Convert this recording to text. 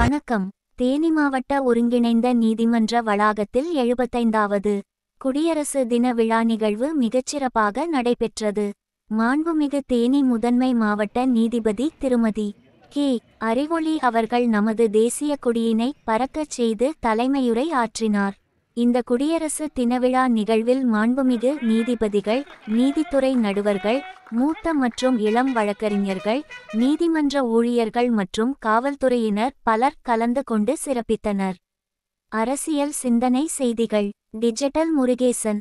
வணக்கம் தேனி மாவட்ட ஒருங்கிணைந்த நீதிமன்ற வளாகத்தில் எழுபத்தைந்தாவது குடியரசு தின விழா நிகழ்வு மிகச்சிறப்பாக நடைபெற்றது மாண்புமிகு தேனி முதன்மை மாவட்ட நீதிபதி திருமதி கே அறிவொளி அவர்கள் நமது தேசிய கொடியினை பறக்கச் செய்து தலைமையுரை ஆற்றினார் இந்த குடியரசு தினவிழா நிகழ்வில் மாண்புமிகு நீதிபதிகள் நீதித்துறை நடுவர்கள் மூத்த மற்றும் இளம் வழக்கறிஞர்கள் நீதிமன்ற ஊழியர்கள் மற்றும் காவல்துறையினர் பலர் கலந்து கொண்டு சிறப்பித்தனர் அரசியல் சிந்தனை செய்திகள் டிஜிட்டல் முருகேசன்